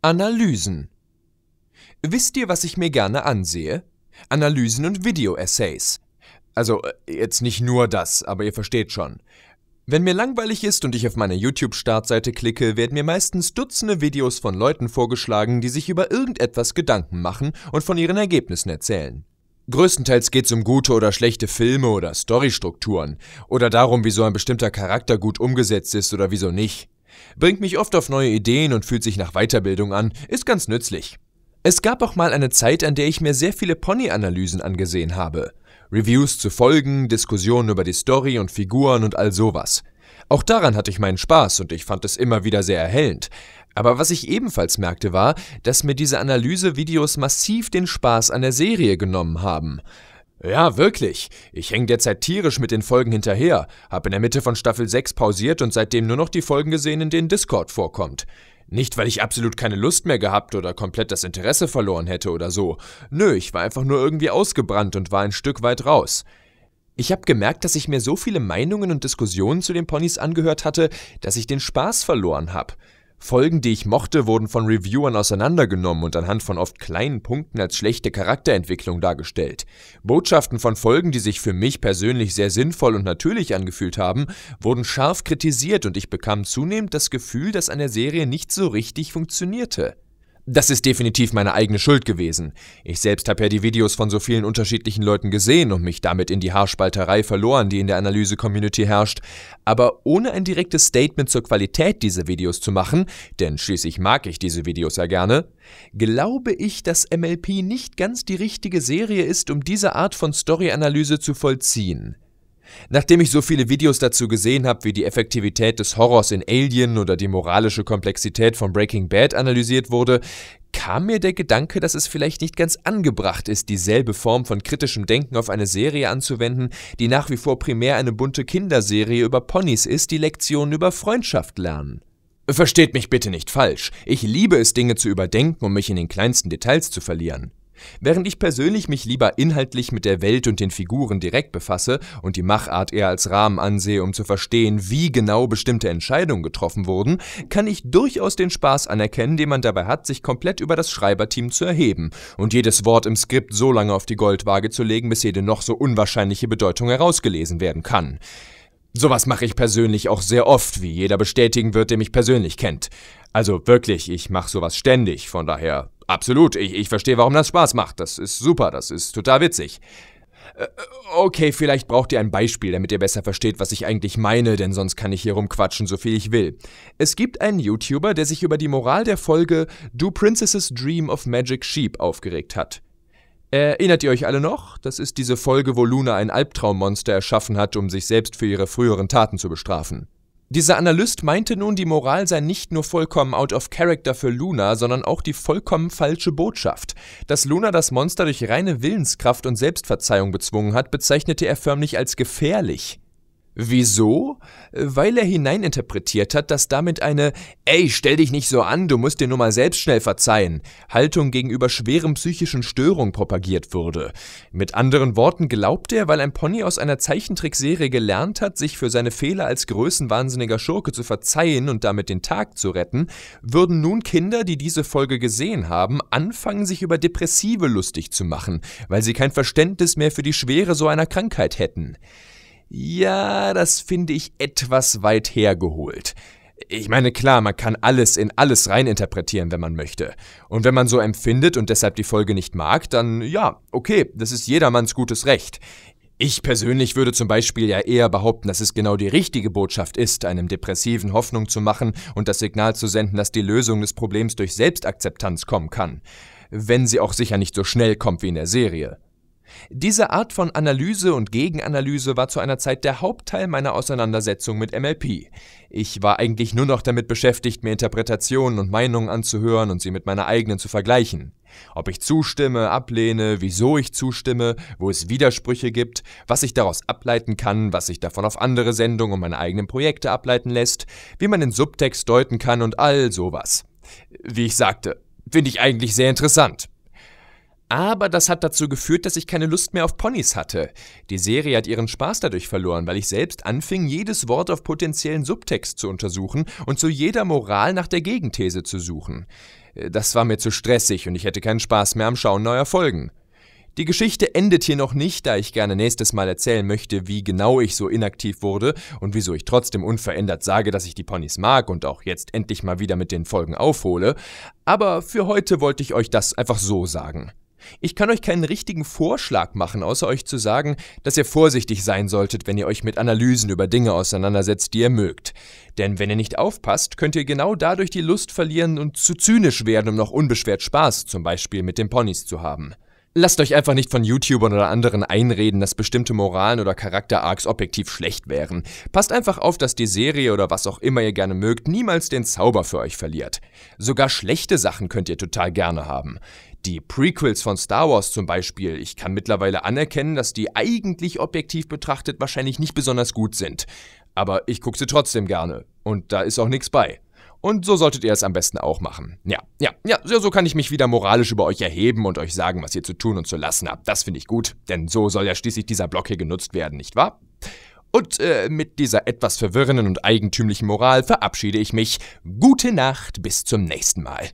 Analysen. Wisst ihr, was ich mir gerne ansehe? Analysen und Video-Essays. Also, äh, jetzt nicht nur das, aber ihr versteht schon. Wenn mir langweilig ist und ich auf meine YouTube-Startseite klicke, werden mir meistens Dutzende Videos von Leuten vorgeschlagen, die sich über irgendetwas Gedanken machen und von ihren Ergebnissen erzählen. Größtenteils geht's um gute oder schlechte Filme oder Storystrukturen oder darum, wieso ein bestimmter Charakter gut umgesetzt ist oder wieso nicht. Bringt mich oft auf neue Ideen und fühlt sich nach Weiterbildung an, ist ganz nützlich. Es gab auch mal eine Zeit, an der ich mir sehr viele Pony-Analysen angesehen habe. Reviews zu Folgen, Diskussionen über die Story und Figuren und all sowas. Auch daran hatte ich meinen Spaß und ich fand es immer wieder sehr erhellend. Aber was ich ebenfalls merkte war, dass mir diese Analysevideos massiv den Spaß an der Serie genommen haben. Ja, wirklich. Ich hänge derzeit tierisch mit den Folgen hinterher, Hab in der Mitte von Staffel 6 pausiert und seitdem nur noch die Folgen gesehen, in denen Discord vorkommt. Nicht, weil ich absolut keine Lust mehr gehabt oder komplett das Interesse verloren hätte oder so. Nö, ich war einfach nur irgendwie ausgebrannt und war ein Stück weit raus. Ich habe gemerkt, dass ich mir so viele Meinungen und Diskussionen zu den Ponys angehört hatte, dass ich den Spaß verloren habe. Folgen, die ich mochte, wurden von Reviewern auseinandergenommen und anhand von oft kleinen Punkten als schlechte Charakterentwicklung dargestellt. Botschaften von Folgen, die sich für mich persönlich sehr sinnvoll und natürlich angefühlt haben, wurden scharf kritisiert und ich bekam zunehmend das Gefühl, dass an der Serie nicht so richtig funktionierte. Das ist definitiv meine eigene Schuld gewesen. Ich selbst habe ja die Videos von so vielen unterschiedlichen Leuten gesehen und mich damit in die Haarspalterei verloren, die in der Analyse-Community herrscht. Aber ohne ein direktes Statement zur Qualität dieser Videos zu machen, denn schließlich mag ich diese Videos ja gerne, glaube ich, dass MLP nicht ganz die richtige Serie ist, um diese Art von Story-Analyse zu vollziehen. Nachdem ich so viele Videos dazu gesehen habe, wie die Effektivität des Horrors in Alien oder die moralische Komplexität von Breaking Bad analysiert wurde, kam mir der Gedanke, dass es vielleicht nicht ganz angebracht ist, dieselbe Form von kritischem Denken auf eine Serie anzuwenden, die nach wie vor primär eine bunte Kinderserie über Ponys ist, die Lektionen über Freundschaft lernen. Versteht mich bitte nicht falsch, ich liebe es, Dinge zu überdenken, um mich in den kleinsten Details zu verlieren. Während ich persönlich mich lieber inhaltlich mit der Welt und den Figuren direkt befasse und die Machart eher als Rahmen ansehe, um zu verstehen, wie genau bestimmte Entscheidungen getroffen wurden, kann ich durchaus den Spaß anerkennen, den man dabei hat, sich komplett über das Schreiberteam zu erheben und jedes Wort im Skript so lange auf die Goldwaage zu legen, bis jede noch so unwahrscheinliche Bedeutung herausgelesen werden kann. Sowas mache ich persönlich auch sehr oft, wie jeder bestätigen wird, der mich persönlich kennt. Also wirklich, ich mache sowas ständig, von daher Absolut, ich, ich verstehe, warum das Spaß macht. Das ist super, das ist total witzig. Äh, okay, vielleicht braucht ihr ein Beispiel, damit ihr besser versteht, was ich eigentlich meine, denn sonst kann ich hier rumquatschen, so viel ich will. Es gibt einen YouTuber, der sich über die Moral der Folge Do Princesses Dream of Magic Sheep aufgeregt hat. Erinnert ihr euch alle noch? Das ist diese Folge, wo Luna ein Albtraummonster erschaffen hat, um sich selbst für ihre früheren Taten zu bestrafen. Dieser Analyst meinte nun, die Moral sei nicht nur vollkommen out of character für Luna, sondern auch die vollkommen falsche Botschaft. Dass Luna das Monster durch reine Willenskraft und Selbstverzeihung bezwungen hat, bezeichnete er förmlich als gefährlich. Wieso? Weil er hineininterpretiert hat, dass damit eine Ey, stell dich nicht so an, du musst dir nur mal selbst schnell verzeihen Haltung gegenüber schweren psychischen Störungen propagiert wurde. Mit anderen Worten glaubte er, weil ein Pony aus einer Zeichentrickserie gelernt hat, sich für seine Fehler als größenwahnsinniger Schurke zu verzeihen und damit den Tag zu retten, würden nun Kinder, die diese Folge gesehen haben, anfangen, sich über Depressive lustig zu machen, weil sie kein Verständnis mehr für die Schwere so einer Krankheit hätten. Ja, das finde ich etwas weit hergeholt. Ich meine, klar, man kann alles in alles reininterpretieren, wenn man möchte. Und wenn man so empfindet und deshalb die Folge nicht mag, dann ja, okay, das ist jedermanns gutes Recht. Ich persönlich würde zum Beispiel ja eher behaupten, dass es genau die richtige Botschaft ist, einem Depressiven Hoffnung zu machen und das Signal zu senden, dass die Lösung des Problems durch Selbstakzeptanz kommen kann. Wenn sie auch sicher nicht so schnell kommt wie in der Serie. Diese Art von Analyse und Gegenanalyse war zu einer Zeit der Hauptteil meiner Auseinandersetzung mit MLP. Ich war eigentlich nur noch damit beschäftigt, mir Interpretationen und Meinungen anzuhören und sie mit meiner eigenen zu vergleichen. Ob ich zustimme, ablehne, wieso ich zustimme, wo es Widersprüche gibt, was ich daraus ableiten kann, was sich davon auf andere Sendungen und meine eigenen Projekte ableiten lässt, wie man den Subtext deuten kann und all sowas. Wie ich sagte, finde ich eigentlich sehr interessant. Aber das hat dazu geführt, dass ich keine Lust mehr auf Ponys hatte. Die Serie hat ihren Spaß dadurch verloren, weil ich selbst anfing, jedes Wort auf potenziellen Subtext zu untersuchen und zu jeder Moral nach der Gegenthese zu suchen. Äh, das war mir zu stressig und ich hätte keinen Spaß mehr am Schauen neuer Folgen. Die Geschichte endet hier noch nicht, da ich gerne nächstes Mal erzählen möchte, wie genau ich so inaktiv wurde und wieso ich trotzdem unverändert sage, dass ich die Ponys mag und auch jetzt endlich mal wieder mit den Folgen aufhole. Aber für heute wollte ich euch das einfach so sagen. Ich kann euch keinen richtigen Vorschlag machen, außer euch zu sagen, dass ihr vorsichtig sein solltet, wenn ihr euch mit Analysen über Dinge auseinandersetzt, die ihr mögt. Denn wenn ihr nicht aufpasst, könnt ihr genau dadurch die Lust verlieren und zu zynisch werden, um noch unbeschwert Spaß, zum Beispiel mit den Ponys zu haben. Lasst euch einfach nicht von YouTubern oder anderen einreden, dass bestimmte Moralen oder charakter objektiv schlecht wären. Passt einfach auf, dass die Serie oder was auch immer ihr gerne mögt, niemals den Zauber für euch verliert. Sogar schlechte Sachen könnt ihr total gerne haben. Die Prequels von Star Wars zum Beispiel, ich kann mittlerweile anerkennen, dass die eigentlich objektiv betrachtet wahrscheinlich nicht besonders gut sind. Aber ich gucke sie trotzdem gerne. Und da ist auch nichts bei. Und so solltet ihr es am besten auch machen. Ja, ja, ja, so kann ich mich wieder moralisch über euch erheben und euch sagen, was ihr zu tun und zu lassen habt. Das finde ich gut, denn so soll ja schließlich dieser Block hier genutzt werden, nicht wahr? Und äh, mit dieser etwas verwirrenden und eigentümlichen Moral verabschiede ich mich. Gute Nacht, bis zum nächsten Mal.